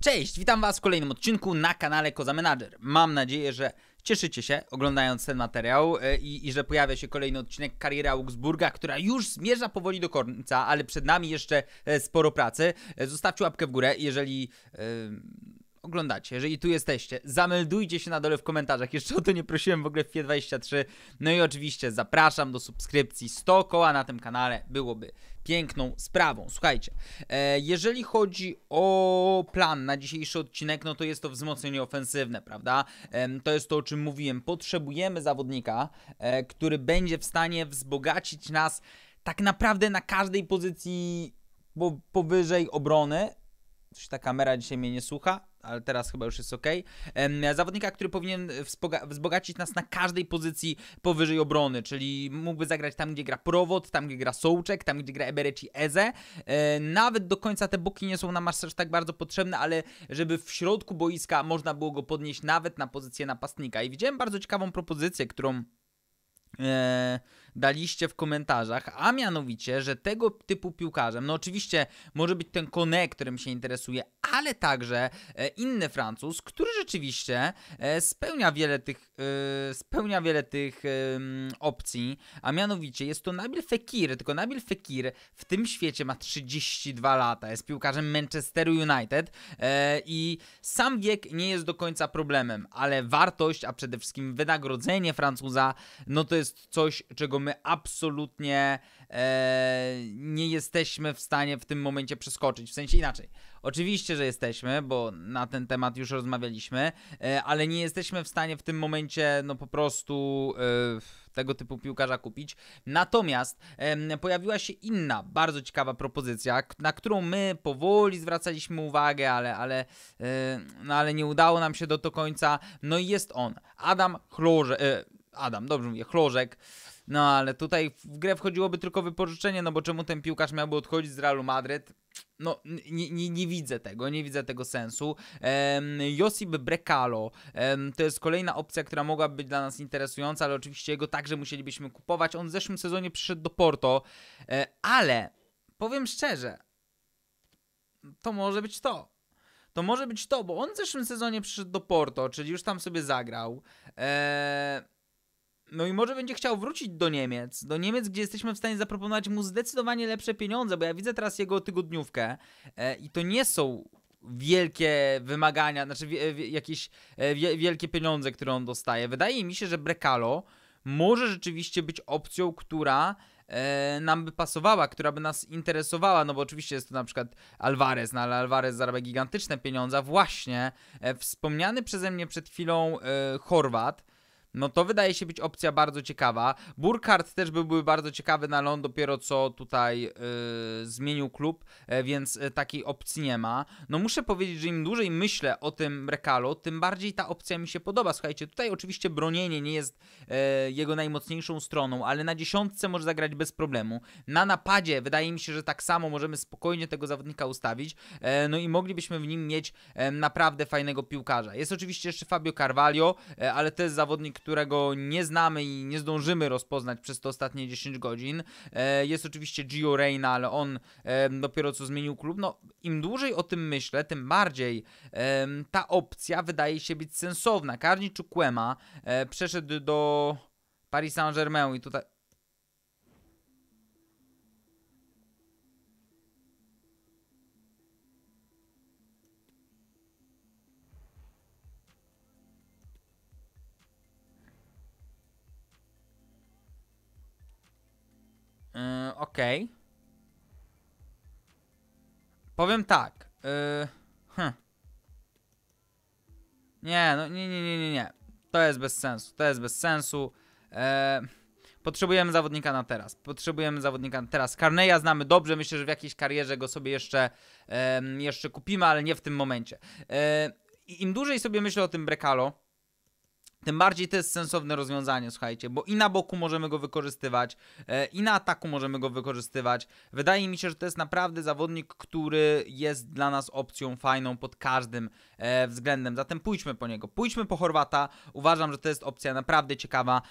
Cześć, witam Was w kolejnym odcinku na kanale Koza Manager. Mam nadzieję, że cieszycie się oglądając ten materiał e, i, i, że pojawia się kolejny odcinek Kariery Augsburga, która już zmierza powoli do końca, ale przed nami jeszcze e, sporo pracy. E, zostawcie łapkę w górę, jeżeli... Yy oglądacie, jeżeli tu jesteście, zameldujcie się na dole w komentarzach. Jeszcze o to nie prosiłem w ogóle w P23. No i oczywiście zapraszam do subskrypcji. 100 koła na tym kanale byłoby piękną sprawą. Słuchajcie, e, jeżeli chodzi o plan na dzisiejszy odcinek, no to jest to wzmocnienie ofensywne, prawda? To jest to, o czym mówiłem. Potrzebujemy zawodnika, e, który będzie w stanie wzbogacić nas tak naprawdę na każdej pozycji powyżej obrony, coś ta kamera dzisiaj mnie nie słucha, ale teraz chyba już jest ok. Zawodnika, który powinien wzbogacić nas na każdej pozycji powyżej obrony, czyli mógłby zagrać tam, gdzie gra Prowod, tam, gdzie gra Sołczek, tam, gdzie gra Ebereci Eze. E, nawet do końca te boki nie są nam aż tak bardzo potrzebne, ale żeby w środku boiska można było go podnieść nawet na pozycję napastnika. I widziałem bardzo ciekawą propozycję, którą... Eee, daliście w komentarzach, a mianowicie, że tego typu piłkarzem, no oczywiście może być ten Kone, którym się interesuje, ale także e, inny Francuz, który rzeczywiście e, spełnia wiele tych Y, spełnia wiele tych opcji, a mianowicie jest to Nabil Fekir, tylko Nabil Fekir w tym świecie ma 32 lata, jest piłkarzem Manchesteru United e, i sam wiek nie jest do końca problemem, ale wartość, a przede wszystkim wynagrodzenie Francuza, no to jest coś, czego my absolutnie e, nie jesteśmy w stanie w tym momencie przeskoczyć. W sensie inaczej. Oczywiście, że jesteśmy, bo na ten temat już rozmawialiśmy, e, ale nie jesteśmy w stanie w tym momencie, no po prostu. E, tego typu piłkarza kupić. Natomiast e, pojawiła się inna bardzo ciekawa propozycja, na którą my powoli zwracaliśmy uwagę, ale, ale, e, no, ale nie udało nam się do, do końca. No i jest on, Adam Chlorze. E, Adam, dobrze mówię, Chlorzek. No ale tutaj w grę wchodziłoby tylko wypożyczenie, no bo czemu ten piłkarz miałby odchodzić z Realu Madryt? No, nie, nie, nie widzę tego, nie widzę tego sensu. Um, Josip Brekalo to jest kolejna opcja, która mogłaby być dla nas interesująca, ale oczywiście jego także musielibyśmy kupować. On w zeszłym sezonie przyszedł do Porto, e, ale powiem szczerze, to może być to to może być to, bo on w zeszłym sezonie przyszedł do Porto, czyli już tam sobie zagrał. Eee, no i może będzie chciał wrócić do Niemiec. Do Niemiec, gdzie jesteśmy w stanie zaproponować mu zdecydowanie lepsze pieniądze, bo ja widzę teraz jego tygodniówkę e, i to nie są wielkie wymagania, znaczy jakieś e, wielkie pieniądze, które on dostaje. Wydaje mi się, że Brekalo może rzeczywiście być opcją, która e, nam by pasowała, która by nas interesowała, no bo oczywiście jest to na przykład Alvarez, no ale Alvarez zarabia gigantyczne pieniądze, właśnie e, wspomniany przeze mnie przed chwilą e, Chorwat, no to wydaje się być opcja bardzo ciekawa. Burkhardt też byłby bardzo ciekawy na ląd, dopiero co tutaj yy, zmienił klub, yy, więc e, takiej opcji nie ma. No muszę powiedzieć, że im dłużej myślę o tym Rekalo, tym bardziej ta opcja mi się podoba. Słuchajcie, tutaj oczywiście bronienie nie jest yy, jego najmocniejszą stroną, ale na dziesiątce może zagrać bez problemu. Na napadzie wydaje mi się, że tak samo możemy spokojnie tego zawodnika ustawić, no i moglibyśmy w nim mieć naprawdę fajnego piłkarza. Jest oczywiście jeszcze Fabio Carvalho, ale to jest zawodnik, którego nie znamy i nie zdążymy rozpoznać przez te ostatnie 10 godzin. E, jest oczywiście Gio Reyna, ale on e, dopiero co zmienił klub. No, im dłużej o tym myślę, tym bardziej e, ta opcja wydaje się być sensowna. Karniczu Kłema przeszedł do Paris Saint-Germain i tutaj Ok. Powiem tak. Yy, hm. Nie, no nie, nie, nie, nie, nie. To jest bez sensu. To jest bez sensu. E, potrzebujemy zawodnika na teraz. Potrzebujemy zawodnika na teraz. Karneja znamy dobrze. Myślę, że w jakiejś karierze go sobie jeszcze, jeszcze kupimy, ale nie w tym momencie. E, Im dłużej sobie myślę o tym Brekalo, tym bardziej to jest sensowne rozwiązanie, słuchajcie, bo i na boku możemy go wykorzystywać, e, i na ataku możemy go wykorzystywać. Wydaje mi się, że to jest naprawdę zawodnik, który jest dla nas opcją fajną pod każdym e, względem. Zatem pójdźmy po niego, pójdźmy po Chorwata. Uważam, że to jest opcja naprawdę ciekawa.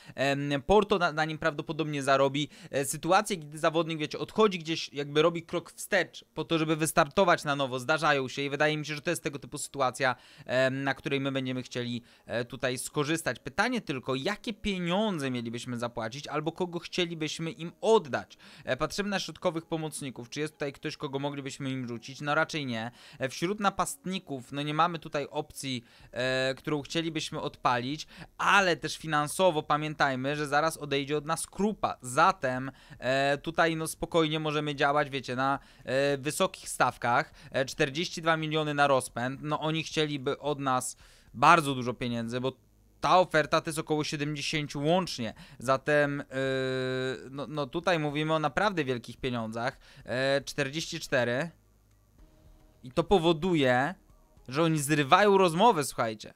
Porto na, nim prawdopodobnie zarobi. E, sytuacje, gdy zawodnik, wiecie, odchodzi gdzieś, jakby robi krok wstecz po to, żeby wystartować na nowo, zdarzają się i wydaje mi się, że to jest tego typu sytuacja, na której my będziemy chcieli tutaj skorzystać Pytanie tylko, jakie pieniądze mielibyśmy zapłacić albo kogo chcielibyśmy im oddać. E, patrzymy na środkowych pomocników. Czy jest tutaj ktoś, kogo moglibyśmy im rzucić? No raczej nie. E, wśród napastników, no nie mamy tutaj opcji, e, którą chcielibyśmy odpalić, ale też finansowo pamiętajmy, że zaraz odejdzie od nas krupa. Zatem e, tutaj no spokojnie możemy działać, wiecie, na e, wysokich stawkach. 42 e, miliony na rozpęd. No oni chcieliby od nas bardzo dużo pieniędzy, bo ta oferta to jest około 70 łącznie. Zatem yy, no, no, tutaj mówimy o naprawdę wielkich pieniądzach. Yy, 44. I to powoduje, że oni zrywają rozmowę, słuchajcie.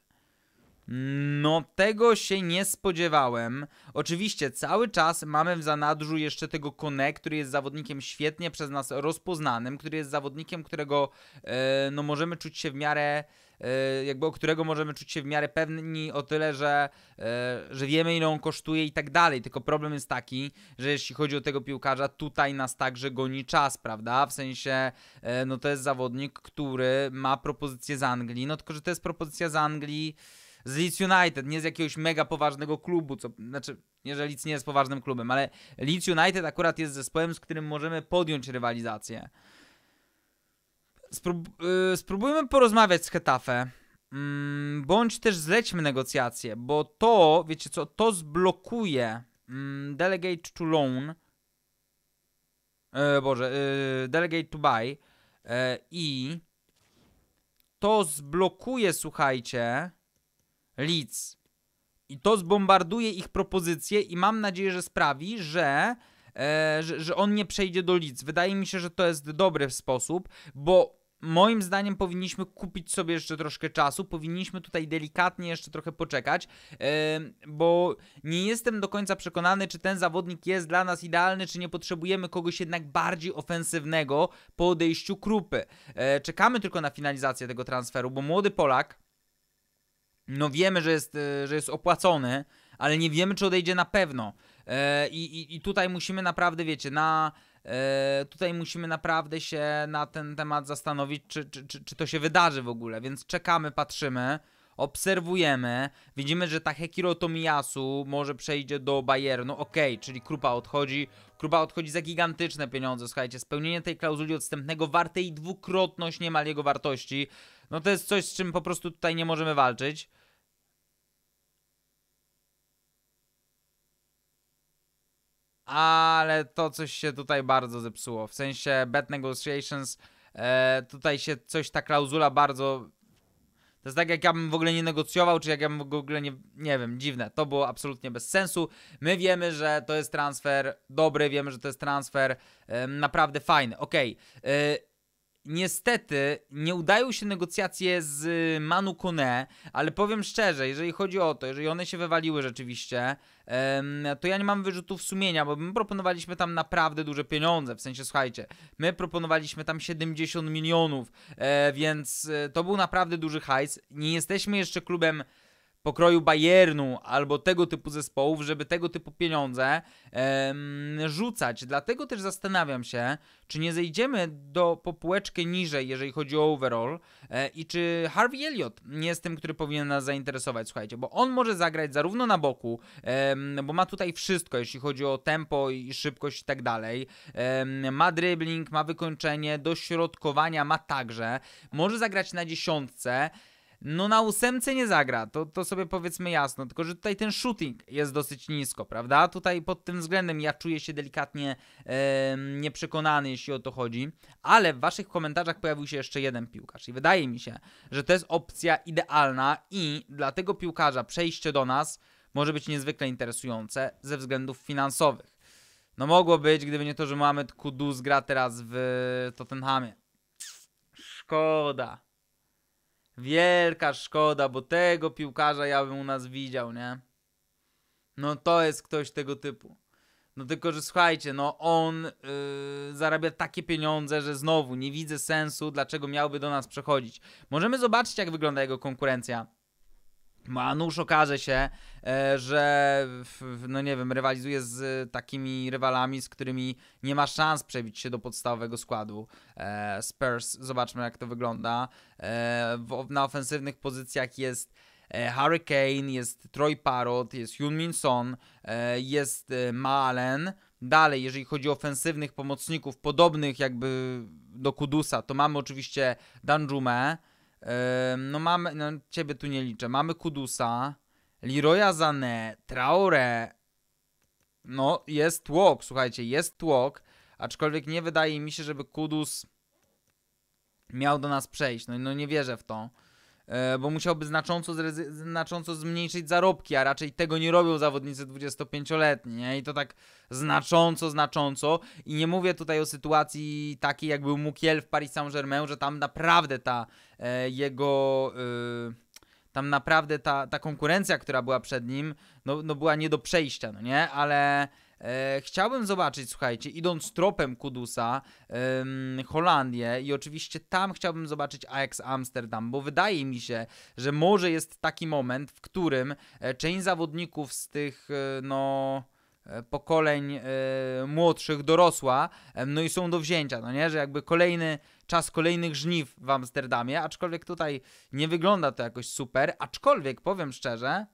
No, tego się nie spodziewałem. Oczywiście cały czas mamy w zanadrzu jeszcze tego Kone, który jest zawodnikiem świetnie przez nas rozpoznanym, który jest zawodnikiem, którego e, no, możemy czuć się w miarę e, jakby o którego możemy czuć się w miarę pewni o tyle, że, e, że wiemy ile on kosztuje i tak dalej. Tylko problem jest taki, że jeśli chodzi o tego piłkarza, tutaj nas także goni czas, prawda? W sensie, e, no to jest zawodnik, który ma propozycję z Anglii, no tylko, że to jest propozycja z Anglii z Leeds United, nie z jakiegoś mega poważnego klubu, co znaczy, nie, że Leeds nie jest poważnym klubem, ale Leeds United akurat jest zespołem, z którym możemy podjąć rywalizację. Sprób yy, spróbujmy porozmawiać z Hetafe. Yy, mm, bądź też zlećmy negocjacje, bo to, wiecie co, to zblokuje yy, delegate to loan. E, Boże, y, delegate to buy. E, I to zblokuje, słuchajcie, Leeds. I to zbombarduje ich propozycje i mam nadzieję, że sprawi, że, e, że, że on nie przejdzie do Leeds. Wydaje mi się, że to jest dobry sposób, bo moim zdaniem powinniśmy kupić sobie jeszcze troszkę czasu, powinniśmy tutaj delikatnie jeszcze trochę poczekać, e, bo nie jestem do końca przekonany, czy ten zawodnik jest dla nas idealny, czy nie potrzebujemy kogoś jednak bardziej ofensywnego po odejściu Krupy. E, czekamy tylko na finalizację tego transferu, bo młody Polak, no wiemy, że jest, e, że jest opłacony, ale nie wiemy, czy odejdzie na pewno. E, I, i, i tutaj musimy naprawdę, wiecie, na. E, tutaj musimy naprawdę się na ten temat zastanowić, czy, czy, czy, czy to się wydarzy w ogóle, więc czekamy, patrzymy obserwujemy, widzimy, że ta Hekiro Tomiyasu może przejdzie do Bayernu, ok, czyli Krupa odchodzi, Krupa odchodzi za gigantyczne pieniądze, słuchajcie, spełnienie tej klauzuli odstępnego warte i dwukrotność niemal jego wartości, no to jest coś, z czym po prostu tutaj nie możemy walczyć. Ale to coś się tutaj bardzo zepsuło. W sensie bad negotiations, e, tutaj się coś ta klauzula bardzo to jest tak, jak ja bym w ogóle nie negocjował, czy jak ja bym w ogóle nie, nie wiem, dziwne. To było absolutnie bez sensu. My wiemy, że to jest transfer dobry, wiemy, że to jest transfer naprawdę fajny. Okej, okay. Niestety nie udają się negocjacje z Manu Kone, ale powiem szczerze, jeżeli chodzi o to, jeżeli one się wywaliły rzeczywiście, to ja nie mam wyrzutów sumienia, bo my proponowaliśmy tam naprawdę duże pieniądze, w sensie słuchajcie, my proponowaliśmy tam 70 milionów, e, więc e, to był naprawdę duży hajs. Nie jesteśmy jeszcze klubem pokroju Bayernu albo tego typu zespołów, żeby tego typu pieniądze em, rzucać. Dlatego też zastanawiam się, czy nie zejdziemy do popółeczkę niżej, jeżeli chodzi o overall e, i czy Harvey Elliott nie jest tym, który powinien nas zainteresować, słuchajcie, bo on może zagrać zarówno na boku, bo ma tutaj wszystko, jeśli chodzi o tempo i szybkość i tak dalej, ma dribbling, ma wykończenie, dośrodkowania ma także, może zagrać na dziesiątce, no na ósemce nie zagra, to, to sobie powiedzmy jasno, tylko że tutaj ten shooting jest dosyć nisko, prawda? Tutaj pod tym względem ja czuję się delikatnie e, nieprzekonany, jeśli o to chodzi, ale w waszych komentarzach pojawił się jeszcze jeden piłkarz i wydaje mi się, że to jest opcja idealna i dla tego piłkarza przejście do nas może być niezwykle interesujące ze względów finansowych. No mogło być, gdyby nie to, że Mohamed Kuduz gra teraz w Tottenhamie. Szkoda. Wielka szkoda, bo tego piłkarza ja bym u nas widział, nie? No to jest ktoś tego typu. No tylko, że słuchajcie, no on yy, zarabia takie pieniądze, że znowu nie widzę sensu, dlaczego miałby do nas przechodzić. Możemy zobaczyć, jak wygląda jego konkurencja. No, a nóż okaże się, e, że no nie wiem, rywalizuje z e, takimi rywalami, z którymi nie ma szans przebić się do podstawowego składu. E, Spurs, zobaczmy jak to wygląda. Na ofensywnych pozycjach jest Hurricane, jest Troy Parrot, jest hyun Son, jest Malen. Dalej, jeżeli chodzi o ofensywnych pomocników, podobnych jakby do Kudusa, to mamy oczywiście Danjumę, no mamy, no ciebie tu nie liczę, mamy Kudusa, Leroya Zane, Traore, no jest tłok, słuchajcie, jest tłok, aczkolwiek nie wydaje mi się, żeby Kudus miał do nas przejść, no, no nie wierzę w to, e, bo musiałby znacząco, znacząco zmniejszyć zarobki, a raczej tego nie robią zawodnicy 25-letni, nie? I to tak znacząco, znacząco i nie mówię tutaj o sytuacji takiej, jak był Mukiel w Paris Saint-Germain, że tam naprawdę ta E, jego e, tam naprawdę ta, ta konkurencja, która była przed nim, no, no była nie do przejścia, no nie? Ale e, chciałbym zobaczyć, słuchajcie, idąc tropem Kudusa, e, Holandię i oczywiście tam chciałbym zobaczyć Ajax Amsterdam, bo wydaje mi się, że może jest taki moment, w którym e, część zawodników z tych, no E, pokoleń e, młodszych dorosła, e, no i są do wzięcia, no nie, że jakby kolejny czas kolejnych żniw w Amsterdamie, aczkolwiek tutaj nie wygląda to jakoś super, aczkolwiek powiem szczerze,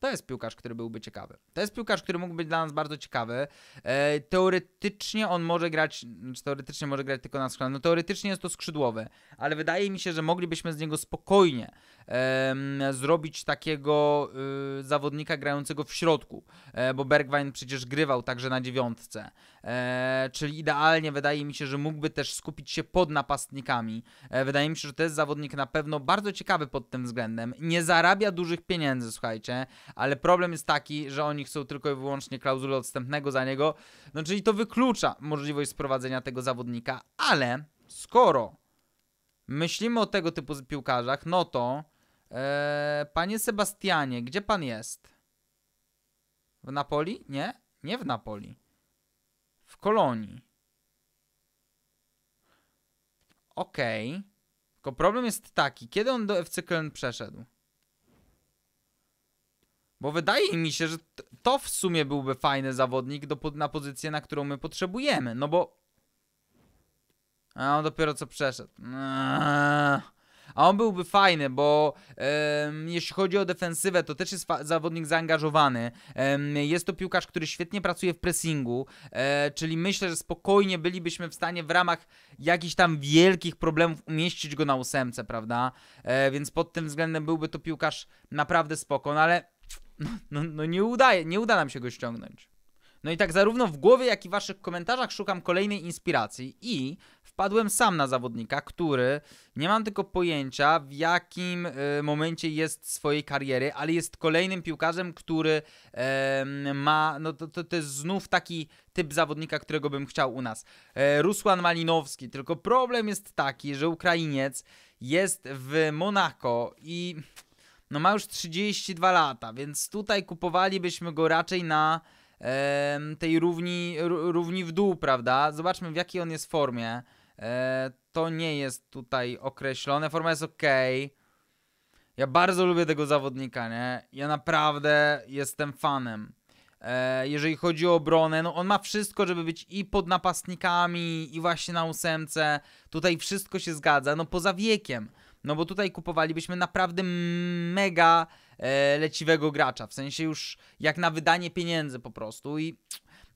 to jest piłkarz, który byłby ciekawy. To jest piłkarz, który mógłby być dla nas bardzo ciekawy. E, teoretycznie on może grać, znaczy teoretycznie może grać tylko na skrzydłach. No teoretycznie jest to skrzydłowy, ale wydaje mi się, że moglibyśmy z niego spokojnie zrobić takiego y, zawodnika grającego w środku, e, bo Bergwijn przecież grywał także na dziewiątce. E, czyli idealnie wydaje mi się, że mógłby też skupić się pod napastnikami. wydaje mi się, że to jest zawodnik na pewno bardzo ciekawy pod tym względem. Nie zarabia dużych pieniędzy, słuchajcie ale problem jest taki, że oni chcą tylko i wyłącznie klauzulę odstępnego za niego, no czyli to wyklucza możliwość sprowadzenia tego zawodnika, ale skoro myślimy o tego typu piłkarzach, no to e, panie Sebastianie, gdzie pan jest? W Napoli? Nie, nie w Napoli. W Kolonii. Okej. Okay. Tylko problem jest taki, kiedy on do FC Köln przeszedł? Bo wydaje mi się, że to w sumie byłby fajny zawodnik do, na pozycję, na którą my potrzebujemy. No bo... A on dopiero co przeszedł. A on byłby fajny, bo um, jeśli chodzi o defensywę, to też jest zawodnik zaangażowany. Um, jest to piłkarz, który świetnie pracuje w pressingu, e, czyli myślę, że spokojnie bylibyśmy w stanie w ramach jakichś tam wielkich problemów umieścić go na ósemce, prawda? E, więc pod tym względem byłby to piłkarz naprawdę spokojny, no ale no, no, nie, udaje, nie uda nam się go ściągnąć. No i tak zarówno w głowie, jak i w waszych komentarzach szukam kolejnej inspiracji i wpadłem sam na zawodnika, który nie mam tylko pojęcia w jakim y, momencie jest swojej kariery, ale jest kolejnym piłkarzem, który y, ma, no to, to, to jest znów taki typ zawodnika, którego bym chciał u nas. Y, Rusłan Malinowski, tylko problem jest taki, że Ukrainiec jest w Monako i no ma już 32 lata, więc tutaj kupowalibyśmy go raczej na e, tej równi, równi w dół, prawda? Zobaczmy w jakiej on jest formie. E, to nie jest tutaj określone, forma jest ok. Ja bardzo lubię tego zawodnika, nie? Ja naprawdę jestem fanem. E, jeżeli chodzi o obronę, no on ma wszystko, żeby być i pod napastnikami, i właśnie na ósemce. Tutaj wszystko się zgadza, no poza wiekiem. No bo tutaj kupowalibyśmy naprawdę mega e, leciwego gracza, w sensie już jak na wydanie pieniędzy po prostu i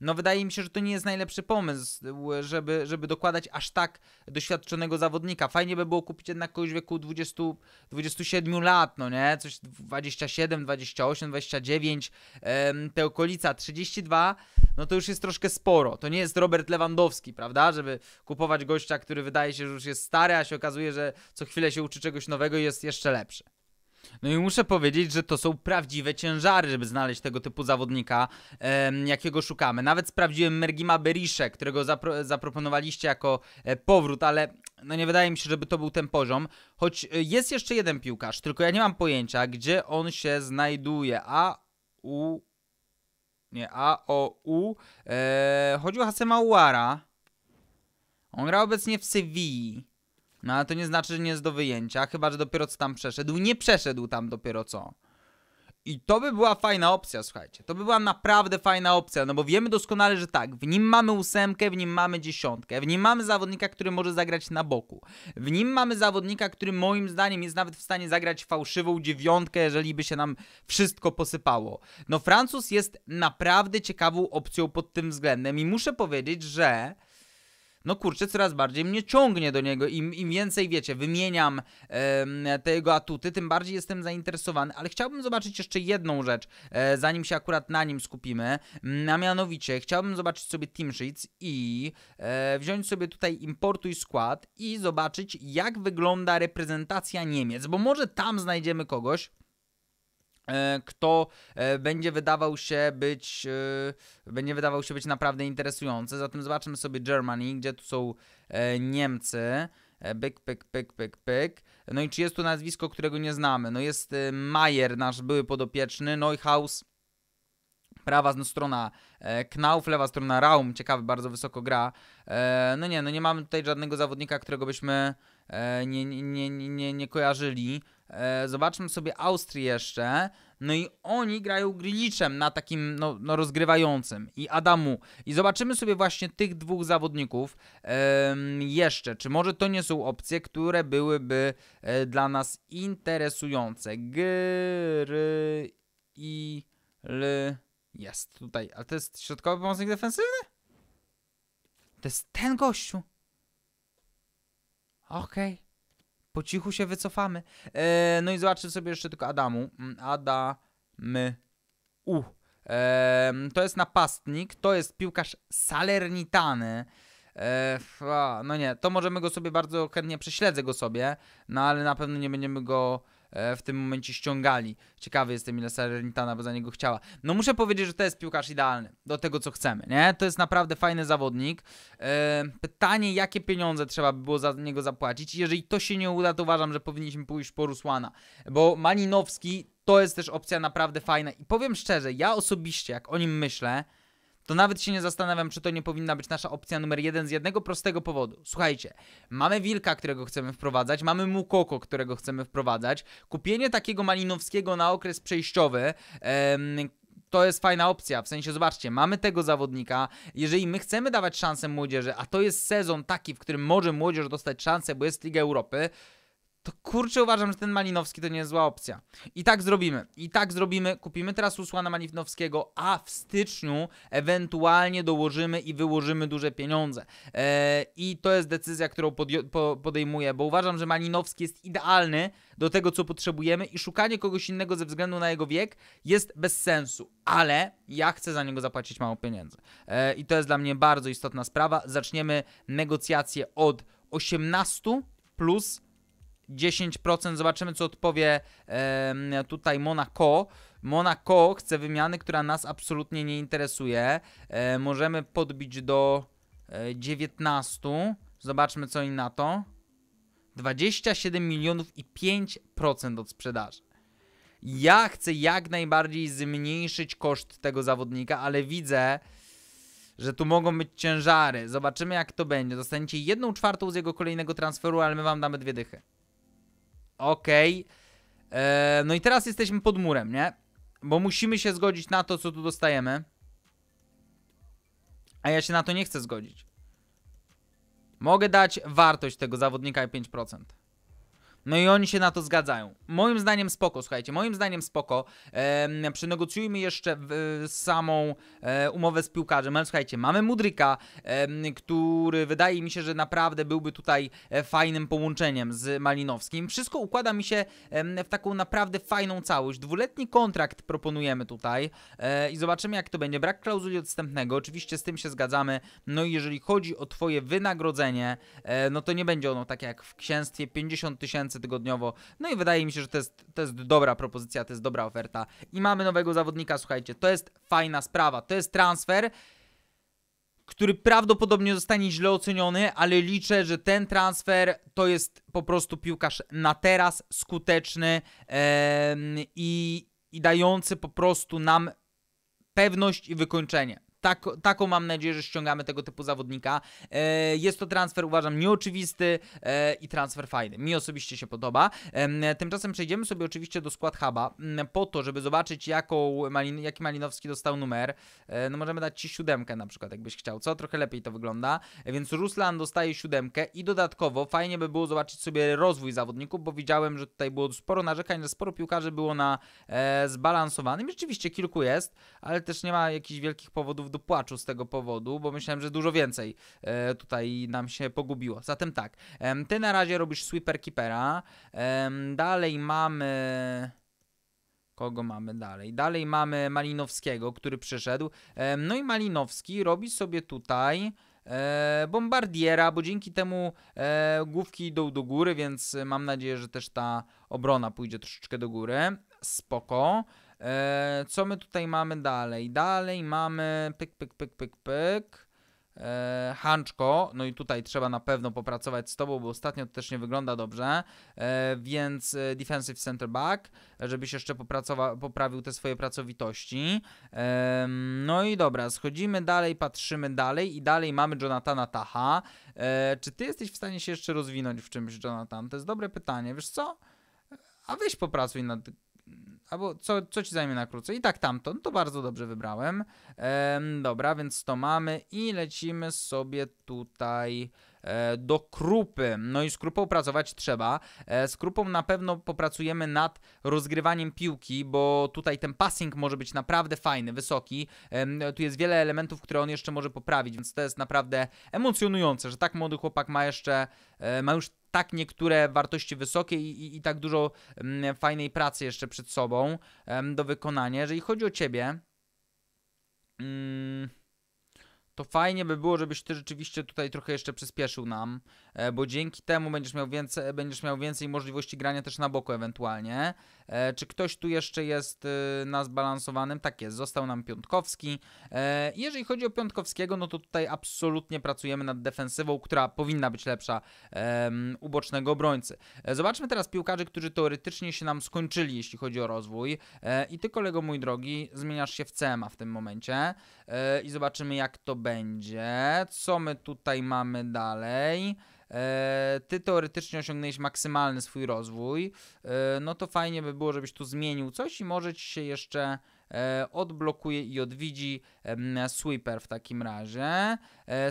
no wydaje mi się, że to nie jest najlepszy pomysł, e, żeby, żeby dokładać aż tak doświadczonego zawodnika. Fajnie by było kupić jednak kogoś w wieku 20, 27 lat, no nie? Coś 27, 28, 29, em, te okolica 32, no to już jest troszkę sporo. To nie jest Robert Lewandowski, prawda? Żeby kupować gościa, który wydaje się, że już jest stary, a się okazuje, że co chwilę się uczy czegoś nowego i jest jeszcze lepszy. No i muszę powiedzieć, że to są prawdziwe ciężary, żeby znaleźć tego typu zawodnika, jakiego szukamy. Nawet sprawdziłem Mergima Berisze, którego zapro zaproponowaliście jako e, powrót, ale no nie wydaje mi się, żeby to był ten poziom. Choć e, jest jeszcze jeden piłkarz, tylko ja nie mam pojęcia, gdzie on się znajduje. A u. Nie, A O U. Eee, chodzi o Hasema Uara. On gra obecnie w Sewilli. No ale to nie znaczy, że nie jest do wyjęcia, chyba że dopiero co tam przeszedł. Nie przeszedł tam dopiero co. I to by była fajna opcja, słuchajcie. To by była naprawdę fajna opcja, no bo wiemy doskonale, że tak, w nim mamy ósemkę, w nim mamy dziesiątkę, w nim mamy zawodnika, który może zagrać na boku, w nim mamy zawodnika, który moim zdaniem jest nawet w stanie zagrać fałszywą dziewiątkę, jeżeli by się nam wszystko posypało. No Francuz jest naprawdę ciekawą opcją pod tym względem i muszę powiedzieć, że no kurczę, coraz bardziej mnie ciągnie do niego. Im, im więcej, wiecie, wymieniam e, te jego atuty, tym bardziej jestem zainteresowany. Ale chciałbym zobaczyć jeszcze jedną rzecz, e, zanim się akurat na nim skupimy. Mm, a mianowicie, chciałbym zobaczyć sobie Team Sheets i e, wziąć sobie tutaj importuj skład i zobaczyć, jak wygląda reprezentacja Niemiec. Bo może tam znajdziemy kogoś, E, kto e, będzie wydawał się być e, będzie wydawał się być naprawdę interesujący. Zatem zobaczmy sobie Germany, gdzie tu są Niemcy. Pyk, pyk, pyk, pyk, pyk. No i czy jest tu nazwisko, którego nie znamy? No jest Mayer, nasz były podopieczny, Neuhaus, prawa strona Knauf, lewa strona Raum, ciekawy, bardzo wysoko gra. No nie, no nie mamy tutaj żadnego zawodnika, którego byśmy nie, nie, nie, nie kojarzyli. E, zobaczmy sobie Austrię jeszcze. No i oni grają Griliczem na takim no, no, rozgrywającym i Adamu. I zobaczymy sobie właśnie tych dwóch zawodników jeszcze. Czy może to nie są opcje, które byłyby e, dla nas interesujące? Gry i l jest tutaj. A to jest środkowy pomocnik defensywny? To jest ten gościu. Okej. Okay po cichu się wycofamy. E, no i zobaczmy sobie jeszcze tylko Adamu. Mm, Adamy. U. E, to jest napastnik, to jest piłkarz Salernitany. E, no nie, to możemy go sobie bardzo chętnie prześledzę go sobie, no ale na pewno nie będziemy go E, w tym momencie ściągali. Ciekawy jestem, ile Salernitana by za niego chciała. No muszę powiedzieć, że to jest piłkarz idealny do tego, co chcemy, nie? To jest naprawdę fajny zawodnik. E, pytanie, jakie pieniądze trzeba by było za niego zapłacić. Jeżeli to się nie uda, to uważam, że powinniśmy pójść po Rusłana, bo Malinowski to jest też opcja naprawdę fajna i powiem szczerze, ja osobiście, jak o nim myślę, to nawet się nie zastanawiam, czy to nie powinna być nasza opcja numer jeden z jednego prostego powodu. Słuchajcie, mamy wilka, którego chcemy wprowadzać, mamy mukoko, którego chcemy wprowadzać. Kupienie takiego malinowskiego na okres przejściowy, em, to jest fajna opcja. W sensie, zobaczcie, mamy tego zawodnika. Jeżeli my chcemy dawać szansę młodzieży, a to jest sezon taki, w którym może młodzież dostać szansę, bo jest Liga Europy, to kurczę uważam, że ten Malinowski to nie jest zła opcja. I tak zrobimy. I tak zrobimy. Kupimy teraz Usłana Malinowskiego, a w styczniu ewentualnie dołożymy i wyłożymy duże pieniądze. Eee, I to jest decyzja, którą po podejmuję, bo uważam, że Malinowski jest idealny do tego, co potrzebujemy i szukanie kogoś innego ze względu na jego wiek jest bez sensu. Ale ja chcę za niego zapłacić mało pieniędzy. Eee, I to jest dla mnie bardzo istotna sprawa. Zaczniemy negocjacje od 18 plus 10%. Zobaczymy, co odpowie e, tutaj Monaco. Monaco chce wymiany, która nas absolutnie nie interesuje. E, możemy podbić do e, 19. Zobaczmy, co im na to. 27 milionów i 5% od sprzedaży. Ja chcę jak najbardziej zmniejszyć koszt tego zawodnika, ale widzę, że tu mogą być ciężary. Zobaczymy, jak to będzie. Dostaniecie jedną czwartą z jego kolejnego transferu, ale my wam damy dwie dychy. Okej. Okay. E, no i teraz jesteśmy pod murem, nie? Bo musimy się zgodzić na to, co tu dostajemy. A ja się na to nie chcę zgodzić. Mogę dać wartość tego zawodnika i 5%. No i oni się na to zgadzają. Moim zdaniem spoko, słuchajcie, moim zdaniem spoko. E, przenegocjujmy jeszcze samą e, umowę z piłkarzem, ale słuchajcie, mamy Mudryka, e, który wydaje mi się, że naprawdę byłby tutaj e, fajnym połączeniem z Malinowskim. Wszystko układa mi się w taką naprawdę fajną całość. Dwuletni kontrakt proponujemy tutaj e, i zobaczymy jak to będzie. Brak klauzuli odstępnego, oczywiście z tym się zgadzamy. No i jeżeli chodzi o Twoje wynagrodzenie, e, no to nie będzie ono tak jak w księstwie 50 tysięcy tysięcy tygodniowo. No i wydaje mi się, że to jest, to jest dobra propozycja, to jest dobra oferta. I mamy nowego zawodnika, słuchajcie, to jest fajna sprawa. To jest transfer, który prawdopodobnie zostanie źle oceniony, ale liczę, że ten transfer to jest po prostu piłkarz na teraz skuteczny i, i dający po prostu nam pewność i wykończenie tak, taką mam nadzieję, że ściągamy tego typu zawodnika. E, jest to transfer, uważam, nieoczywisty e, i transfer fajny. Mi osobiście się podoba. Tymczasem przejdziemy sobie oczywiście do skład huba po to, żeby zobaczyć, jaką Malin, jaki Malinowski dostał numer. E, no możemy dać Ci siódemkę na przykład, jakbyś chciał, co? Trochę lepiej to wygląda. Więc Ruslan dostaje siódemkę i dodatkowo fajnie by było zobaczyć sobie rozwój zawodników, bo widziałem, że tutaj było sporo narzekań, że sporo piłkarzy było na e, zbalansowanym. Rzeczywiście kilku jest, ale też nie ma jakichś wielkich powodów do płaczu z tego powodu, bo myślałem, że dużo więcej e, tutaj nam się pogubiło. Zatem tak, ty na razie robisz sweeper keepera. Dalej mamy. Kogo mamy dalej? Dalej mamy Malinowskiego, który przyszedł. No i Malinowski robi sobie tutaj e, bombardiera, bo dzięki temu e, główki idą do góry, więc mam nadzieję, że też ta obrona pójdzie troszeczkę do góry. Spoko. E, co my tutaj mamy dalej? Dalej mamy pyk, pyk, pyk, pyk, pyk. E, Hanczko, no i tutaj trzeba na pewno popracować z tobą, bo ostatnio to też nie wygląda dobrze, e, więc e, defensive center back, żebyś jeszcze poprawił te swoje pracowitości. no i dobra, schodzimy dalej, patrzymy dalej i dalej mamy Jonathana Taha. czy ty jesteś w stanie się jeszcze rozwinąć w czymś, Jonathan? To jest dobre pytanie, wiesz co? A weź popracuj nad albo co, co ci zajmie na krócej. I tak tamto, no to bardzo dobrze wybrałem. Ehm, dobra, więc to mamy i lecimy sobie tutaj E, do Krupy. No i z Krupą pracować trzeba. E, z Krupą na pewno popracujemy nad rozgrywaniem piłki, bo tutaj ten passing może być naprawdę fajny, wysoki. Tu jest wiele elementów, które on jeszcze może poprawić, więc to jest naprawdę emocjonujące, że tak młody chłopak ma jeszcze, e, ma już tak niektóre wartości wysokie i, i, i tak dużo fajnej pracy jeszcze przed sobą do wykonania. Jeżeli chodzi o ciebie. Mm, to fajnie by było, żebyś ty rzeczywiście tutaj trochę jeszcze przyspieszył nam, e, bo dzięki temu będziesz miał więcej, e, będziesz miał więcej możliwości grania też na boku ewentualnie. E, czy ktoś tu jeszcze jest na zbalansowanym? Tak jest, został nam Piątkowski. Jeżeli chodzi o Piątkowskiego, no to tutaj absolutnie pracujemy nad defensywą, która powinna być lepsza u bocznego obrońcy. Zobaczmy teraz piłkarzy, którzy teoretycznie się nam skończyli, jeśli chodzi o rozwój. I ty kolego mój drogi, zmieniasz się w CMA w tym momencie i zobaczymy jak to będzie. Co my tutaj mamy dalej? E, ty teoretycznie osiągnęłeś maksymalny swój rozwój, e, no to fajnie by było, żebyś tu zmienił coś i może ci się jeszcze e, odblokuje i odwidzi Sweeper w takim razie.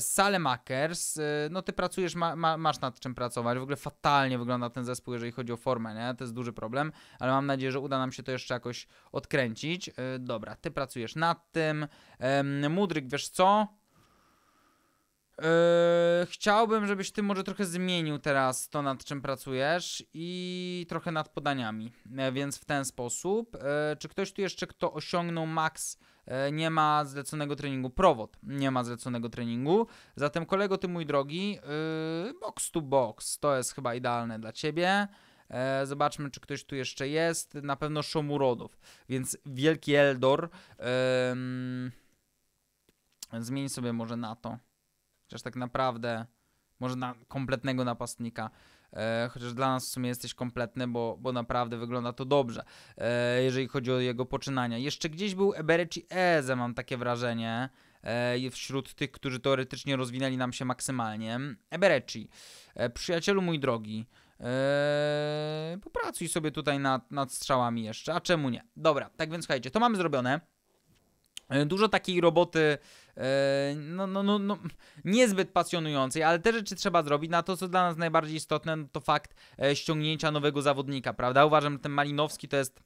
Salemakers, no ty pracujesz, ma, ma, masz nad czym pracować. W ogóle fatalnie wygląda ten zespół, jeżeli chodzi o formę, nie? To jest duży problem, ale mam nadzieję, że uda nam się to jeszcze jakoś odkręcić. Dobra, ty pracujesz nad tym. Mudryk, wiesz co? Yy, chciałbym, żebyś ty może trochę zmienił teraz to, nad czym pracujesz i trochę nad podaniami, e, więc w ten sposób. E, czy ktoś tu jeszcze, kto osiągnął maks, e, nie ma zleconego treningu? Prowod nie ma zleconego treningu. Zatem, kolego, ty mój drogi, yy, box to box to jest chyba idealne dla ciebie. E, zobaczmy, czy ktoś tu jeszcze jest. Na pewno Szomurodow, więc Wielki Eldor. zmień sobie może na to. Chociaż tak naprawdę, może na kompletnego napastnika. E, chociaż dla nas w sumie jesteś kompletny, bo, bo naprawdę wygląda to dobrze, e, jeżeli chodzi o jego poczynania. Jeszcze gdzieś był Eberechi Eze, mam takie wrażenie, e, wśród tych, którzy teoretycznie rozwinęli nam się maksymalnie. Eberechi, e, przyjacielu mój drogi, e, popracuj sobie tutaj nad, nad strzałami jeszcze, a czemu nie? Dobra, tak więc słuchajcie, to mamy zrobione. E, dużo takiej roboty, e, no, no, no, no, niezbyt pasjonującej, ale te rzeczy trzeba zrobić. Na to, co dla nas najbardziej istotne, no to fakt e, ściągnięcia nowego zawodnika, prawda? Uważam, że ten Malinowski to jest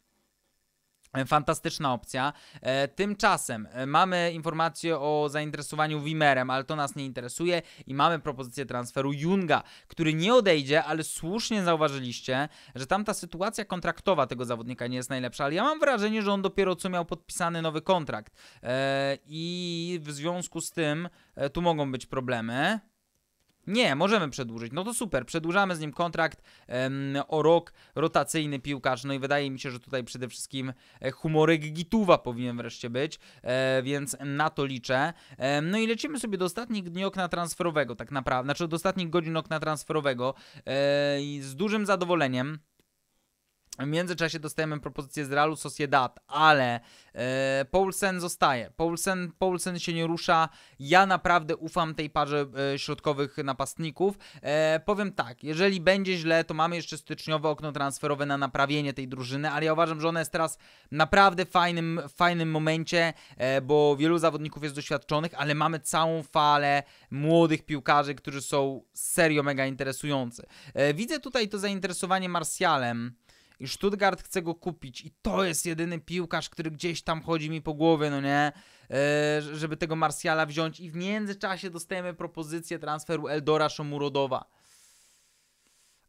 Fantastyczna opcja. E, tymczasem e, mamy informację o zainteresowaniu Wimerem, ale to nas nie interesuje i mamy propozycję transferu Junga, który nie odejdzie, ale słusznie zauważyliście, że tamta sytuacja kontraktowa tego zawodnika nie jest najlepsza, ale ja mam wrażenie, że on dopiero co miał podpisany nowy kontrakt e, i w związku z tym tu mogą być problemy. Nie, możemy przedłużyć. No to super, przedłużamy z nim kontrakt em, o rok, rotacyjny piłkarz. No i wydaje mi się, że tutaj przede wszystkim e, humorek Gituwa powinien wreszcie być, e, więc na to liczę. E, no i lecimy sobie do ostatnich dni okna transferowego, tak naprawdę, znaczy do ostatnich godzin okna transferowego e, z dużym zadowoleniem. W międzyczasie dostajemy propozycję z Realu Sociedad, ale e, zostaje. Paulsen, Paulsen się nie rusza. Ja naprawdę ufam tej parze e, środkowych napastników. E, powiem tak, jeżeli będzie źle, to mamy jeszcze styczniowe okno transferowe na naprawienie tej drużyny, ale ja uważam, że ona jest teraz naprawdę fajnym, fajnym momencie, e, bo wielu zawodników jest doświadczonych, ale mamy całą falę młodych piłkarzy, którzy są serio mega interesujący. E, widzę tutaj to zainteresowanie Marsjalem i Stuttgart chce go kupić i to jest jedyny piłkarz, który gdzieś tam chodzi mi po głowie, no nie, e, żeby tego Marsjala wziąć i w międzyczasie dostajemy propozycję transferu Eldora Szomurodowa.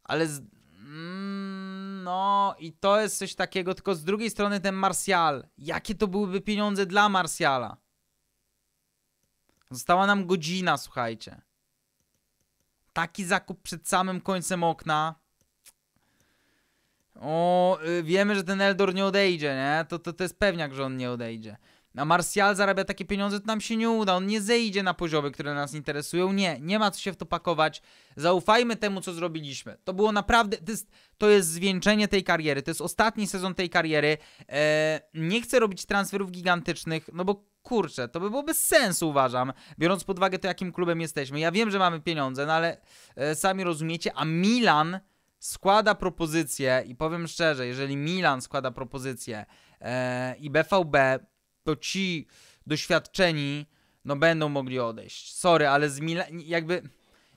Ale z... mm, no i to jest coś takiego, tylko z drugiej strony ten Marsjal, jakie to byłyby pieniądze dla Marsjala? Została nam godzina, słuchajcie. Taki zakup przed samym końcem okna o, y, wiemy, że ten Eldor nie odejdzie, nie? To, to, to jest pewniak, że on nie odejdzie. A Martial zarabia takie pieniądze, to nam się nie uda. On nie zejdzie na poziomy, które nas interesują. Nie, nie ma co się w to pakować. Zaufajmy temu, co zrobiliśmy. To było naprawdę. To jest, to jest zwieńczenie tej kariery. To jest ostatni sezon tej kariery. Eee, nie chcę robić transferów gigantycznych, no bo kurczę, to by było bez sensu, uważam, biorąc pod uwagę to, jakim klubem jesteśmy. Ja wiem, że mamy pieniądze, no ale e, sami rozumiecie, a Milan składa propozycję i powiem szczerze, jeżeli Milan składa propozycję e, i BVB, to ci doświadczeni no będą mogli odejść. Sorry, ale z Mila jakby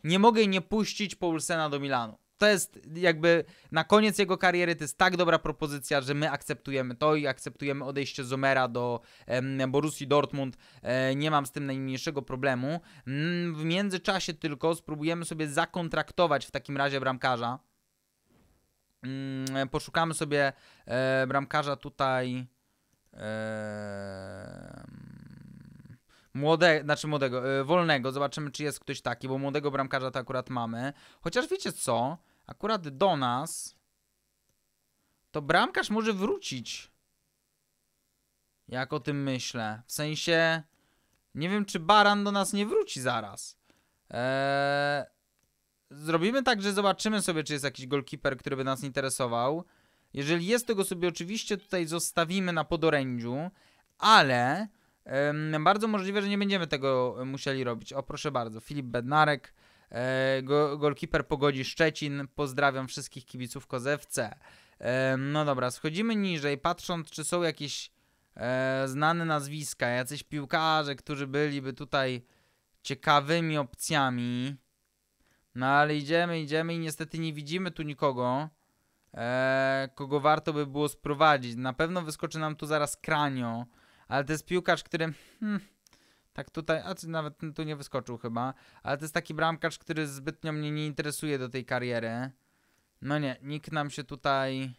nie mogę nie puścić Paulsena do Milanu. To jest jakby na koniec jego kariery to jest tak dobra propozycja, że my akceptujemy to i akceptujemy odejście Zomera do em, Dortmund. E, nie mam z tym najmniejszego problemu. Mm, w międzyczasie tylko spróbujemy sobie zakontraktować w takim razie bramkarza Mm, poszukamy sobie e, bramkarza tutaj. Młodego, młode, znaczy młodego, e, wolnego. Zobaczymy, czy jest ktoś taki, bo młodego bramkarza to akurat mamy. Chociaż wiecie co? Akurat do nas to bramkarz może wrócić. Jak o tym myślę. W sensie, nie wiem, czy Baran do nas nie wróci zaraz. Eee, Zrobimy tak, że zobaczymy sobie, czy jest jakiś goalkeeper, który by nas interesował. Jeżeli jest, to go sobie oczywiście tutaj zostawimy na podorędziu, ale ym, bardzo możliwe, że nie będziemy tego e, musieli robić. O, proszę bardzo, Filip Bednarek, yy, go, goalkeeper pogodzi Szczecin. Pozdrawiam wszystkich kibiców Kozewce. Yy, no dobra, schodzimy niżej, patrząc, czy są jakieś yy, znane nazwiska, jacyś piłkarze, którzy byliby tutaj ciekawymi opcjami. No ale idziemy, idziemy i niestety nie widzimy tu nikogo, e, kogo warto by było sprowadzić. Na pewno wyskoczy nam tu zaraz Kranio, ale to jest piłkarz, który... Hmm, tak tutaj, a nawet tu nie wyskoczył chyba, ale to jest taki bramkarz, który zbytnio mnie nie interesuje do tej kariery. No nie, nikt nam się tutaj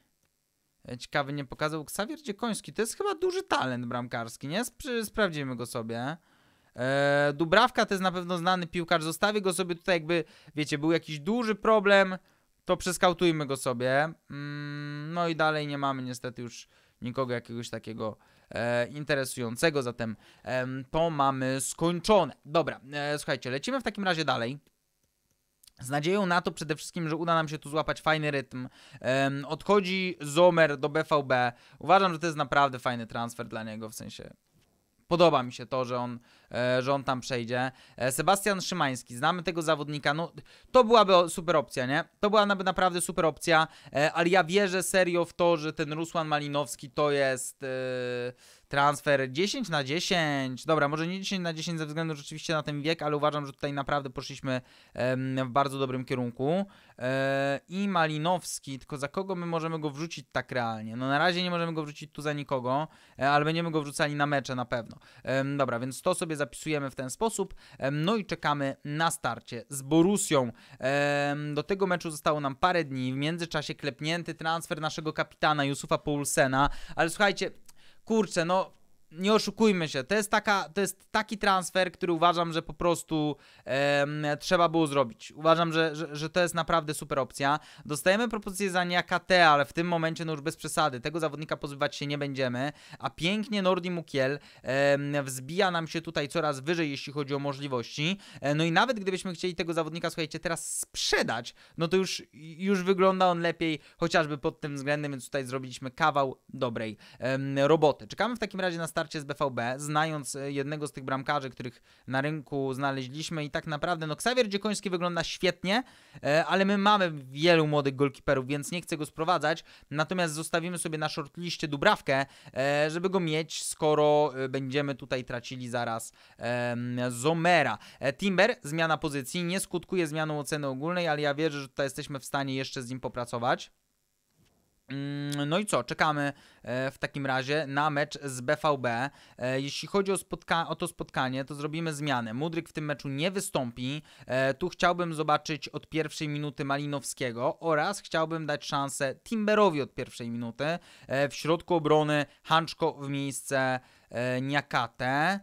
e, ciekawy nie pokazał. Ksawier Dziekoński to jest chyba duży talent bramkarski, nie? Sprawdzimy go sobie. E, Dubrawka to jest na pewno znany piłkarz. Zostawię go sobie tutaj, jakby, wiecie, był jakiś duży problem, to przeskautujmy go sobie. Mm, no i dalej nie mamy niestety już nikogo jakiegoś takiego e, interesującego, zatem to mamy skończone. Dobra, e, słuchajcie, lecimy w takim razie dalej. Z nadzieją na to przede wszystkim, że uda nam się tu złapać fajny rytm. Um, odchodzi Zomer do BVB. Uważam, że to jest naprawdę fajny transfer dla niego, w sensie Podoba mi się to, że on, e, że on tam przejdzie. E, Sebastian Szymański, znamy tego zawodnika. No, to byłaby super opcja, nie? To byłaby naprawdę super opcja, e, ale ja wierzę serio w to, że ten Rusłan Malinowski to jest. Transfer 10 na 10. Dobra, może nie 10 na 10 ze względu rzeczywiście na ten wiek, ale uważam, że tutaj naprawdę poszliśmy w bardzo dobrym kierunku. E, I Malinowski, tylko za kogo my możemy go wrzucić tak realnie? No na razie nie możemy go wrzucić tu za nikogo, e, ale będziemy go wrzucali na mecze na pewno. Dobra, więc to sobie zapisujemy w ten sposób. No i czekamy na starcie z Borusją. Do tego meczu zostało nam parę dni. W międzyczasie klepnięty transfer naszego kapitana Jusufa Poulsena, ale słuchajcie, kurczę, no nie oszukujmy się, to jest, taka, to jest taki transfer, który uważam, że po prostu trzeba było zrobić. Uważam, że, że, że, to jest naprawdę super opcja. Dostajemy propozycję za Niakate, ale w tym momencie no już bez przesady. Tego zawodnika pozbywać się nie będziemy, a pięknie Nordi Mukiel wzbija nam się tutaj coraz wyżej, jeśli chodzi o możliwości. E, no i nawet gdybyśmy chcieli tego zawodnika, słuchajcie, teraz sprzedać, no to już, już wygląda on lepiej, chociażby pod tym względem, więc tutaj zrobiliśmy kawał dobrej roboty. Czekamy w takim razie na start starcie z BVB, znając e, jednego z tych bramkarzy, których na rynku znaleźliśmy i tak naprawdę, no Xavier Dziekoński wygląda świetnie, e, ale my mamy wielu młodych golkiperów, więc nie chcę go sprowadzać, natomiast zostawimy sobie na shortliście Dubrawkę, e, żeby go mieć, skoro będziemy tutaj tracili zaraz Zomera. Timber, zmiana pozycji, nie skutkuje zmianą oceny ogólnej, ale ja wierzę, że tutaj jesteśmy w stanie jeszcze z nim popracować. Mm, no i co, czekamy e, w takim razie na mecz z BVB. E, jeśli chodzi o, spotka o to spotkanie, to zrobimy zmianę. Mudryk w tym meczu nie wystąpi. E, tu chciałbym zobaczyć od pierwszej minuty Malinowskiego oraz chciałbym dać szansę Timberowi od pierwszej minuty. W środku obrony Hanczko w miejsce Niakate.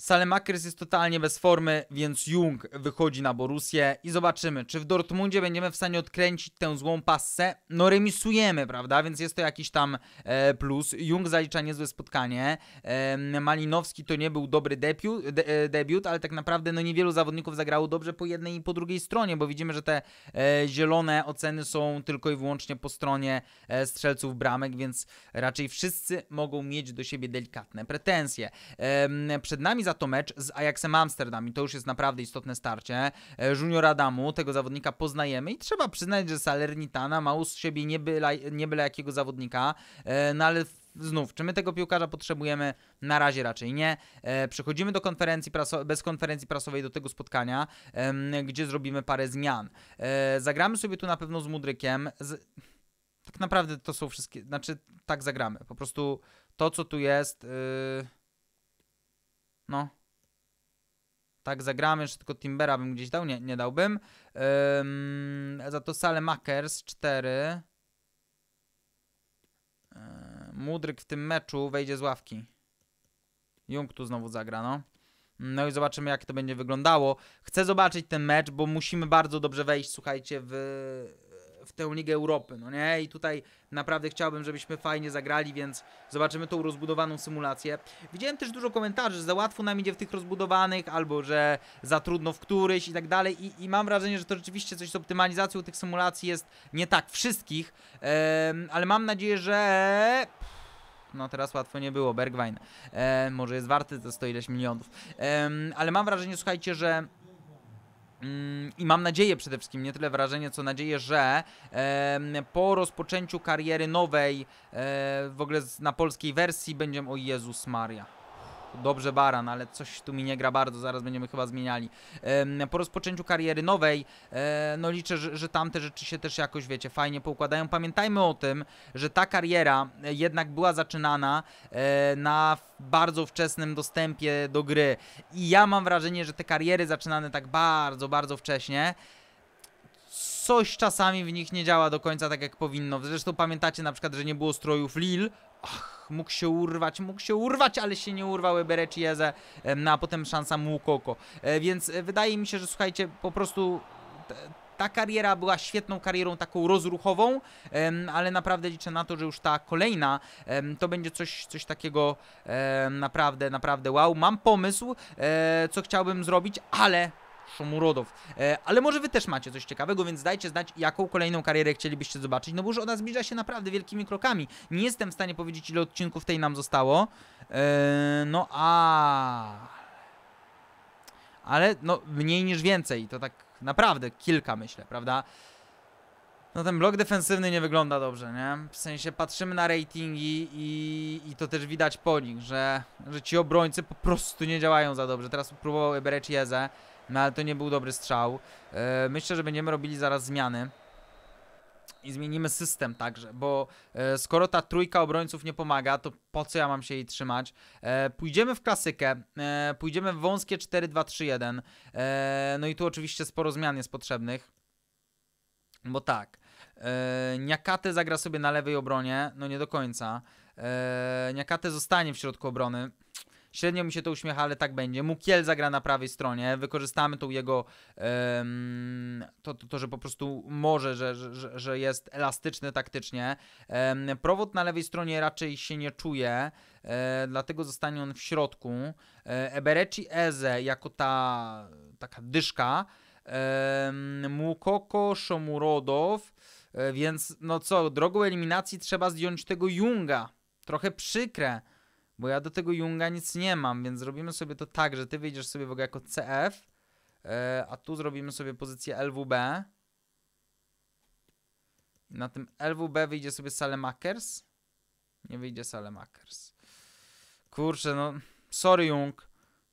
Salemakers jest totalnie bez formy, więc Jung wychodzi na Borusję i zobaczymy, czy w Dortmundzie będziemy w stanie odkręcić tę złą passę. No remisujemy, prawda? Więc jest to jakiś tam e, plus. Jung zalicza niezłe spotkanie. E, Malinowski to nie był dobry debiut, de, e, debiut, ale tak naprawdę no niewielu zawodników zagrało dobrze po jednej i po drugiej stronie, bo widzimy, że te e, zielone oceny są tylko i wyłącznie po stronie e, strzelców bramek, więc raczej wszyscy mogą mieć do siebie delikatne pretensje. przed nami za to mecz z Ajaxem Amsterdam i to już jest naprawdę istotne starcie. E, Junior Adamu, tego zawodnika poznajemy i trzeba przyznać, że Salernitana ma u siebie nie byle, nie jakiego zawodnika, e, no ale znów, czy my tego piłkarza potrzebujemy? Na razie raczej nie. E, przechodzimy do konferencji prasowej, bez konferencji prasowej do tego spotkania, gdzie zrobimy parę zmian. zagramy sobie tu na pewno z Mudrykiem. Z... Tak naprawdę to są wszystkie, znaczy tak zagramy. Po prostu to, co tu jest... Yy no. Tak zagramy, że tylko Timbera bym gdzieś dał, nie, nie dałbym. Ym, za to Sale Makers 4. Yy, Mudryk w tym meczu wejdzie z ławki. Jung tu znowu zagra, no. No i zobaczymy, jak to będzie wyglądało. Chcę zobaczyć ten mecz, bo musimy bardzo dobrze wejść, słuchajcie, w w tę Ligę Europy, no nie? I tutaj naprawdę chciałbym, żebyśmy fajnie zagrali, więc zobaczymy tą rozbudowaną symulację. Widziałem też dużo komentarzy, że za łatwo nam idzie w tych rozbudowanych, albo że za trudno w któryś i tak dalej i, i mam wrażenie, że to rzeczywiście coś z optymalizacją tych symulacji jest nie tak wszystkich, ale mam nadzieję, że... No teraz łatwo nie było, Bergwijn. E, może jest warty te 100 ileś milionów. E, ale mam wrażenie, słuchajcie, że Mm, I mam nadzieję przede wszystkim, nie tyle wrażenie, co nadzieję, że e, po rozpoczęciu kariery nowej, e, w ogóle na polskiej wersji, będziemy o Jezus Maria. Dobrze Baran, ale coś tu mi nie gra bardzo, zaraz będziemy chyba zmieniali. Po rozpoczęciu kariery nowej, e, no liczę, że, tamte rzeczy się też jakoś, wiecie, fajnie poukładają. Pamiętajmy o tym, że ta kariera e, jednak była zaczynana e, na bardzo wczesnym dostępie do gry. I ja mam wrażenie, że te kariery zaczynane tak bardzo, bardzo wcześnie, coś czasami w nich nie działa do końca tak jak powinno. Zresztą pamiętacie na przykład, że nie było strojów Lil, Ach, mógł się urwać, mógł się urwać, ale się nie urwały e, Berecieze, no, a potem szansa Mukoko. E, więc e, wydaje mi się, że słuchajcie, po prostu ta kariera była świetną karierą, taką rozruchową, ale naprawdę liczę na to, że już ta kolejna to będzie coś, coś takiego naprawdę, naprawdę wow. Mam pomysł, co chciałbym zrobić, ale Szomurodow. E, ale może wy też macie coś ciekawego, więc dajcie znać, jaką kolejną karierę chcielibyście zobaczyć, no bo już ona zbliża się naprawdę wielkimi krokami. Nie jestem w stanie powiedzieć, ile odcinków tej nam zostało. E, no a... Ale no mniej niż więcej, to tak naprawdę kilka myślę, prawda? No ten blok defensywny nie wygląda dobrze, nie? W sensie patrzymy na ratingi i, i to też widać po nich, że, że ci obrońcy po prostu nie działają za dobrze. Teraz próbował wybrać no ale to nie był dobry strzał. E, myślę, że będziemy robili zaraz zmiany i zmienimy system także, bo e, skoro ta trójka obrońców nie pomaga, to po co ja mam się jej trzymać? E, pójdziemy w klasykę, pójdziemy w wąskie 4-2-3-1, no i tu oczywiście sporo zmian jest potrzebnych, bo tak, e, Niakate zagra sobie na lewej obronie, no nie do końca, e, Niakate zostanie w środku obrony, Średnio mi się to uśmiecha, ale tak będzie. Mukiel zagra na prawej stronie. Wykorzystamy tą jego. Um, to, to, to, że po prostu może, że, że, że jest elastyczny taktycznie. Um, prowód na lewej stronie raczej się nie czuje, e, dlatego zostanie on w środku. E, Ebereci Eze jako ta taka dyszka. Mukoko Szomurodow. E, więc no co, drogą eliminacji trzeba zdjąć tego Junga. Trochę przykre bo ja do tego Junga nic nie mam, więc zrobimy sobie to tak, że ty wyjdziesz sobie w ogóle jako CF, e, a tu zrobimy sobie pozycję LWB. Na tym LWB wyjdzie sobie Salemakers. Nie wyjdzie Salemakers. Kurczę, no sorry Jung.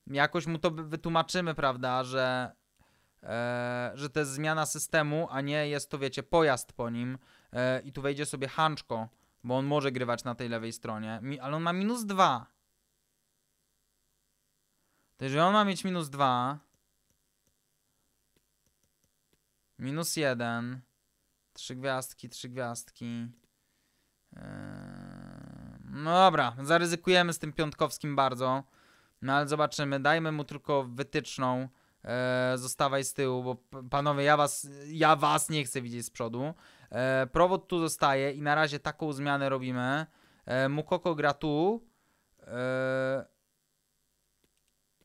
Jakoś mu to wytłumaczymy, prawda, że, e, że to jest zmiana systemu, a nie jest to, wiecie, pojazd po nim. E, I tu wejdzie sobie Hanczko bo on może grywać na tej lewej stronie, ale on ma minus dwa. To jeżeli on ma mieć minus dwa, minus jeden, trzy gwiazdki, trzy gwiazdki. Yy, no dobra, zaryzykujemy z tym piątkowskim bardzo. No ale zobaczymy, dajmy mu tylko wytyczną. Eee, zostawaj z tyłu, bo panowie, ja was, ja was nie chcę widzieć z przodu. E, Prowod tu zostaje i na razie taką zmianę robimy. E, Mukoko gra tu. E,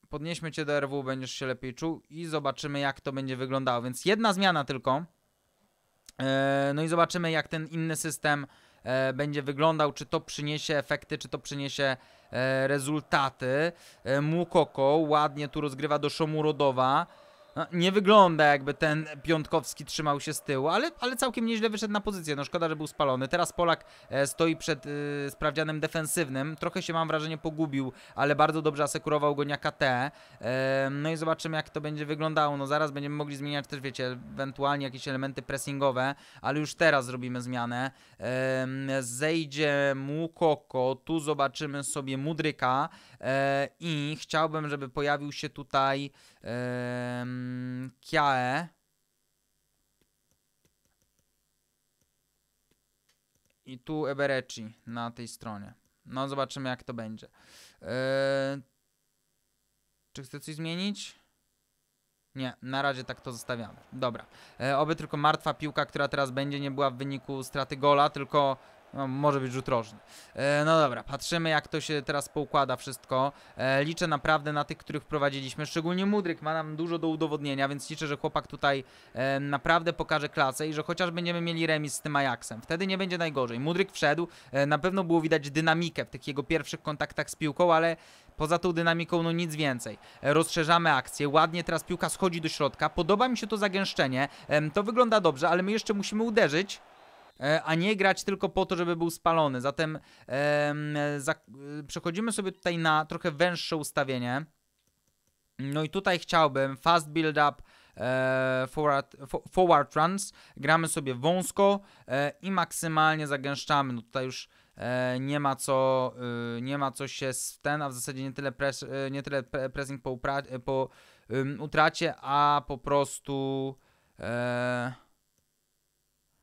podnieśmy cię do RW, będziesz się lepiej czuł i zobaczymy jak to będzie wyglądało. Więc jedna zmiana tylko. E, no i zobaczymy jak ten inny system e, będzie wyglądał, czy to przyniesie efekty, czy to przyniesie e, rezultaty. E, Mukoko ładnie tu rozgrywa do Szomurodowa. No, nie wygląda jakby ten Piątkowski trzymał się z tyłu, ale, ale całkiem nieźle wyszedł na pozycję. No szkoda, że był spalony. Teraz Polak e, stoi przed y, sprawdzianem defensywnym. Trochę się mam wrażenie pogubił, ale bardzo dobrze asekurował go KT. Y, e, no i zobaczymy jak to będzie wyglądało. No zaraz będziemy mogli zmieniać też, wiecie, ewentualnie jakieś elementy pressingowe, ale już teraz zrobimy zmianę. Y, zejdzie Mukoko, tu zobaczymy sobie Mudryka i chciałbym, żeby pojawił się tutaj... Kiae. I tu Ebereci na tej stronie. No zobaczymy jak to będzie. Eee, czy chce coś zmienić? Nie, na razie tak to zostawiamy. Dobra. E, oby tylko martwa piłka, która teraz będzie, nie była w wyniku straty gola, tylko no, może być rzut rożny. E, no dobra, patrzymy jak to się teraz poukłada wszystko. E, liczę naprawdę na tych, których wprowadziliśmy. Szczególnie Mudryk ma nam dużo do udowodnienia, więc liczę, że chłopak tutaj e, naprawdę pokaże klasę i że chociaż będziemy mieli remis z tym Ajaxem. Wtedy nie będzie najgorzej. Mudryk wszedł, e, na pewno było widać dynamikę w tych jego pierwszych kontaktach z piłką, ale poza tą dynamiką no nic więcej. E, rozszerzamy akcję, ładnie teraz piłka schodzi do środka. Podoba mi się to zagęszczenie, to wygląda dobrze, ale my jeszcze musimy uderzyć E, a nie grać tylko po to, żeby był spalony. Zatem za, e, przechodzimy sobie tutaj na trochę węższe ustawienie. No i tutaj chciałbym fast build up, e, forward, forward runs, gramy sobie wąsko i maksymalnie zagęszczamy. No tutaj już nie ma co, y, nie ma co się z ten, a w zasadzie nie tyle, pres, nie tyle pressing po, upra, po um, utracie, a po prostu e,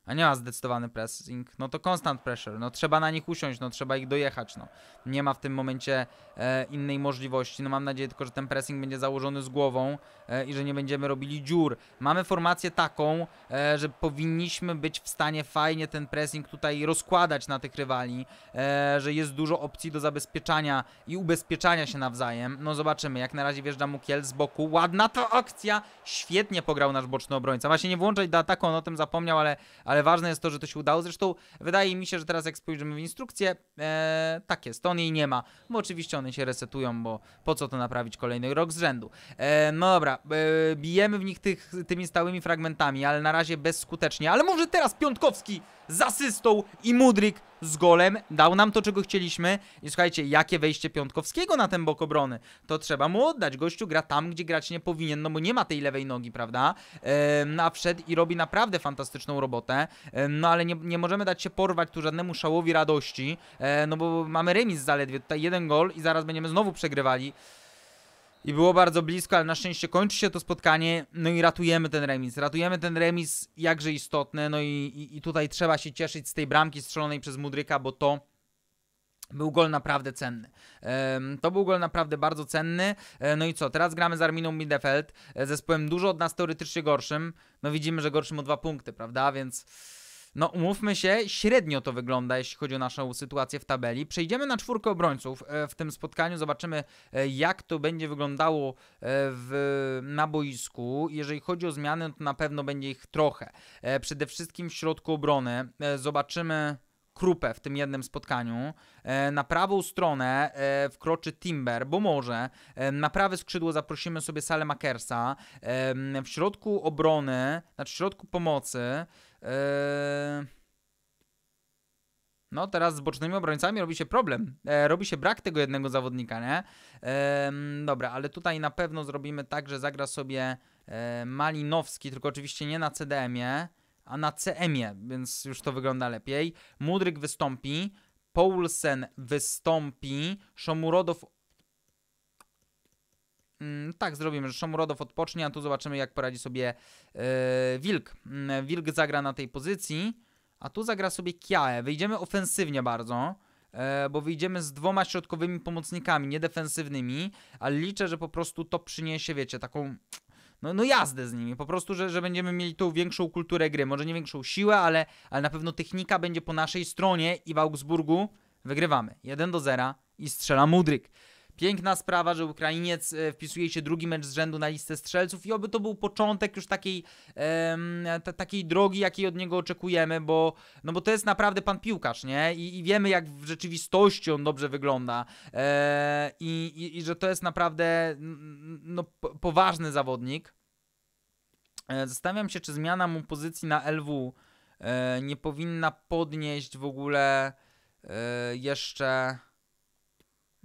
a nie ma zdecydowany pressing, no to constant pressure, no trzeba na nich usiąść, no trzeba ich dojechać, no. Nie ma w tym momencie e, innej możliwości, no mam nadzieję tylko, że ten pressing będzie założony z głową e, i że nie będziemy robili dziur. Mamy formację taką, e, że powinniśmy być w stanie fajnie ten pressing tutaj rozkładać na tych rywali, e, że jest dużo opcji do zabezpieczania i ubezpieczania się nawzajem. No zobaczymy, jak na razie wjeżdża Kiel z boku, ładna to akcja, świetnie pograł nasz boczny obrońca. Właśnie nie włączać do ataku, on o tym zapomniał, ale, ale ale ważne jest to, że to się udało. Zresztą wydaje mi się, że teraz jak spojrzymy w instrukcję, e, tak jest, on jej nie ma, bo oczywiście one się resetują, bo po co to naprawić kolejny rok z rzędu. E, no dobra, e, bijemy w nich tych, tymi stałymi fragmentami, ale na razie bezskutecznie, ale może teraz Piątkowski z asystą i Mudryk z golem, dał nam to, czego chcieliśmy i słuchajcie, jakie wejście Piątkowskiego na ten bok obrony, to trzeba mu oddać, gościu gra tam, gdzie grać nie powinien, no bo nie ma tej lewej nogi, prawda, Na no, a wszedł i robi naprawdę fantastyczną robotę, no ale nie, nie możemy dać się porwać tu żadnemu szałowi radości, e, no bo mamy remis zaledwie, tutaj jeden gol i zaraz będziemy znowu przegrywali, i było bardzo blisko, ale na szczęście kończy się to spotkanie, no i ratujemy ten remis. Ratujemy ten remis, jakże istotny, no i, i, i tutaj trzeba się cieszyć z tej bramki strzelonej przez Mudryka, bo to był gol naprawdę cenny. To był gol naprawdę bardzo cenny. E, no i co? Teraz gramy z Arminą Bielefeld, e, zespołem dużo od nas teoretycznie gorszym. No widzimy, że gorszym o dwa punkty, prawda? Więc no umówmy się, średnio to wygląda, jeśli chodzi o naszą sytuację w tabeli. Przejdziemy na czwórkę obrońców e, w tym spotkaniu, zobaczymy e, jak to będzie wyglądało e, w, na boisku. Jeżeli chodzi o zmiany, no to na pewno będzie ich trochę. Przede wszystkim w środku obrony zobaczymy... Krupę w tym jednym spotkaniu. Na prawą stronę wkroczy Timber, bo może. Na prawe skrzydło zaprosimy sobie Salę Makersa. W środku obrony, znaczy w środku pomocy Eee, no, teraz z bocznymi obrońcami robi się problem. E, robi się brak tego jednego zawodnika, nie? E, dobra, ale tutaj na pewno zrobimy tak, że zagra sobie e, Malinowski, tylko oczywiście nie na CDM-ie, a na CM-ie, więc już to wygląda lepiej. Mudryk wystąpi, Paulsen wystąpi, Szomurodow Mm, tak, zrobimy, że Szomurodow odpocznie, a tu zobaczymy, jak poradzi sobie yy, Wilk. Yy, Wilk zagra na tej pozycji, a tu zagra sobie Kiae. Wyjdziemy ofensywnie bardzo, yy, bo wyjdziemy z dwoma środkowymi pomocnikami, nie defensywnymi, ale liczę, że po prostu to przyniesie, wiecie, taką no, no jazdę z nimi. Po prostu, że, że będziemy mieli tu większą kulturę gry. Może nie większą siłę, ale, ale na pewno technika będzie po naszej stronie i w Augsburgu wygrywamy. 1 do 0 i strzela Mudryk. Piękna sprawa, że Ukrainiec e, wpisuje się drugi mecz z rzędu na listę strzelców i oby to był początek już takiej, takiej drogi, jakiej od niego oczekujemy, bo, no bo to jest naprawdę pan piłkarz, nie? I, i wiemy, jak w rzeczywistości on dobrze wygląda e, i, i, że to jest naprawdę no, poważny zawodnik. E, zastanawiam się, czy zmiana mu pozycji na LW e, nie powinna podnieść w ogóle jeszcze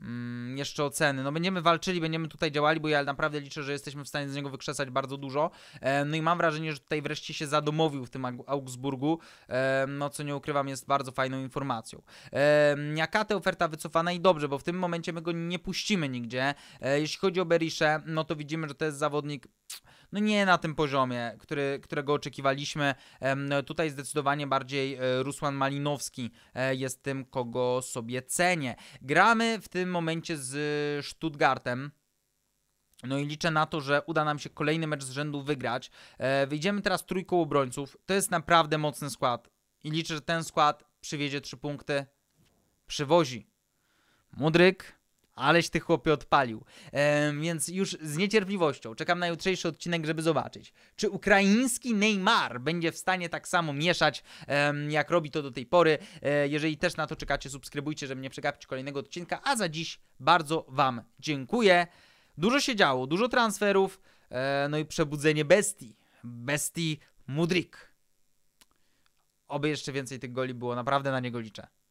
Mm, jeszcze oceny. No będziemy walczyli, będziemy tutaj działali, bo ja naprawdę liczę, że jesteśmy w stanie z niego wykrzesać bardzo dużo. E, no i mam wrażenie, że tutaj wreszcie się zadomowił w tym Augsburgu, e, no co nie ukrywam jest bardzo fajną informacją. E, Jakate oferta wycofana i dobrze, bo w tym momencie my go nie puścimy nigdzie. E, jeśli chodzi o Berisze, no to widzimy, że to jest zawodnik no nie na tym poziomie, który, którego oczekiwaliśmy. Tutaj zdecydowanie bardziej e, Rusłan Malinowski e, jest tym, kogo sobie cenię. Gramy w tym momencie z Stuttgartem. No i liczę na to, że uda nam się kolejny mecz z rzędu wygrać. E, wyjdziemy teraz trójką obrońców. To jest naprawdę mocny skład. I liczę, że ten skład przywiezie trzy punkty. Przywozi. Mudryk, Aleś tych chłopie odpalił. E, więc już z niecierpliwością czekam na jutrzejszy odcinek, żeby zobaczyć, czy ukraiński Neymar będzie w stanie tak samo mieszać, e, jak robi to do tej pory. E, jeżeli też na to czekacie, subskrybujcie, żeby nie przegapić kolejnego odcinka. A za dziś bardzo Wam dziękuję. Dużo się działo, dużo transferów, e, no i przebudzenie bestii. Bestii Mudrik. Oby jeszcze więcej tych goli było, naprawdę na niego liczę.